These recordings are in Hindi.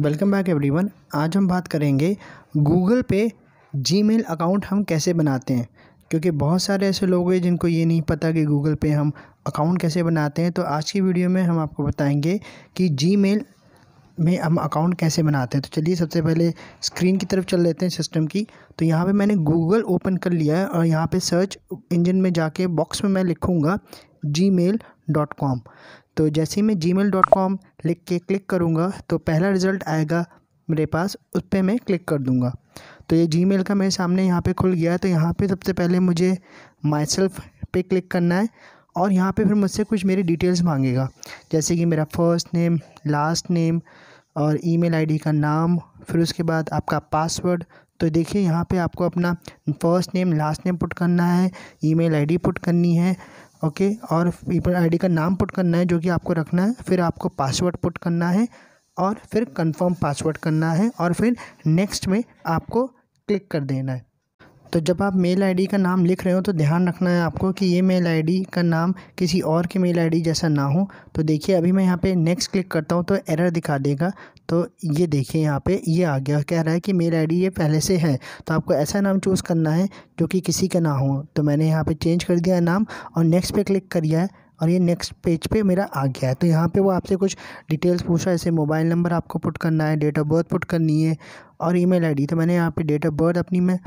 वेलकम बैक एवरीवन आज हम बात करेंगे गूगल पे जीमेल अकाउंट हम कैसे बनाते हैं क्योंकि बहुत सारे ऐसे लोग हैं जिनको ये नहीं पता कि गूगल पे हम अकाउंट कैसे बनाते हैं तो आज की वीडियो में हम आपको बताएंगे कि जीमेल में हम अकाउंट कैसे बनाते हैं तो चलिए सबसे पहले स्क्रीन की तरफ चल लेते हैं सिस्टम की तो यहाँ पर मैंने गूगल ओपन कर लिया है और यहाँ पर सर्च इंजन में जाके बॉक्स में मैं लिखूँगा जी मेल डॉट कॉम तो जैसे ही मैं जी मेल लिख के क्लिक करूँगा तो पहला रिज़ल्ट आएगा मेरे पास उस पर मैं क्लिक कर दूँगा तो ये जी का मेरे सामने यहाँ पे खुल गया तो यहाँ पे सबसे पहले मुझे माई सेल्फ पे क्लिक करना है और यहाँ पे फिर मुझसे कुछ मेरी डिटेल्स मांगेगा जैसे कि मेरा फर्स्ट नेम लास्ट नेम और ईमेल आईडी का नाम फिर उसके बाद आपका पासवर्ड तो देखिए यहाँ पे आपको अपना first name last name put करना है ईमेल आईडी पुट करनी है ओके और ईमेल आईडी का नाम पुट करना है जो कि आपको रखना है फिर आपको पासवर्ड पुट करना है और फिर कंफर्म पासवर्ड करना है और फिर नेक्स्ट में आपको क्लिक कर देना है तो जब आप मेल आईडी का नाम लिख रहे हो तो ध्यान रखना है आपको कि ये मेल आईडी का नाम किसी और के मेल आईडी जैसा ना हो तो देखिए अभी मैं यहाँ पे नेक्स्ट क्लिक करता हूँ तो एरर दिखा देगा तो ये देखिए यहाँ पे ये आ गया कह रहा है कि मेल आईडी ये पहले से है तो आपको ऐसा नाम चूज़ करना है जो कि किसी का ना हो तो मैंने यहाँ पे चेंज कर दिया है नाम और नेक्स्ट पे क्लिक कर दिया है और ये नेक्स्ट पेज पे मेरा आ गया है तो यहाँ पे वो आपसे कुछ डिटेल्स पूछा जैसे मोबाइल नंबर आपको पुट करना है डेट ऑफ बर्थ पुट करनी है और ई मेल तो मैंने यहाँ पर डेट ऑफ बर्थ अपनी मैं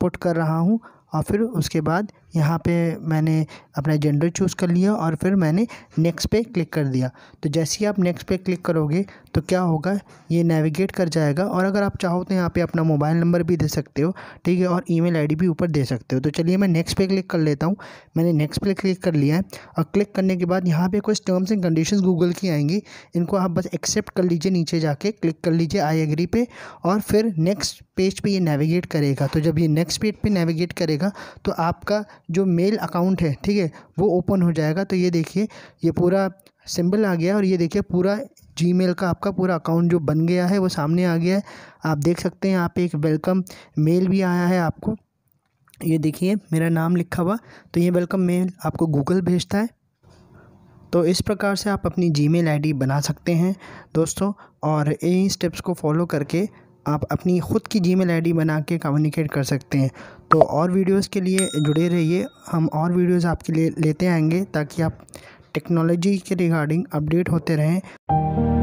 पुट कर रहा हूँ और फिर उसके बाद यहाँ पे मैंने अपना जेंडर चूज़ कर लिया और फिर मैंने नेक्स्ट पे क्लिक कर दिया तो जैसे ही आप नेक्स्ट पे क्लिक करोगे तो क्या होगा ये नेविगेट कर जाएगा और अगर आप चाहो तो यहाँ पे अपना मोबाइल नंबर भी दे सकते हो ठीक है और ईमेल आईडी भी ऊपर दे सकते हो तो चलिए मैं नेक्स्ट पे क्लिक कर लेता हूँ मैंने नेक्स्ट पे क्लिक कर लिया है और क्लिक करने के बाद यहाँ पर कुछ टर्म्स एंड कंडीशन गूगल की आएंगी इनको आप बस एक्सेप्ट कर लीजिए नीचे जाके क्लिक कर लीजिए आई एग्री पे और फिर नेक्स्ट पेज पर ये नेविगेट करेगा तो जब ये नेक्स्ट पेज पर नेविगेट करेगा तो आपका जो मेल अकाउंट है ठीक है वो ओपन हो जाएगा तो ये देखिए ये पूरा सिंबल आ गया और ये देखिए पूरा जीमेल का आपका पूरा अकाउंट जो बन गया है वो सामने आ गया है आप देख सकते हैं यहाँ पे एक वेलकम मेल भी आया है आपको ये देखिए मेरा नाम लिखा हुआ तो ये वेलकम मेल आपको गूगल भेजता है तो इस प्रकार से आप अपनी जीमेल आईडी बना सकते हैं दोस्तों और इन स्टेप्स को फॉलो करके आप अपनी ख़ुद की जीमेल आईडी बना के कम्युनिकेट कर सकते हैं तो और वीडियोस के लिए जुड़े रहिए हम और वीडियोस आपके लिए लेते आएंगे ताकि आप टेक्नोलॉजी के रिगार्डिंग अपडेट होते रहें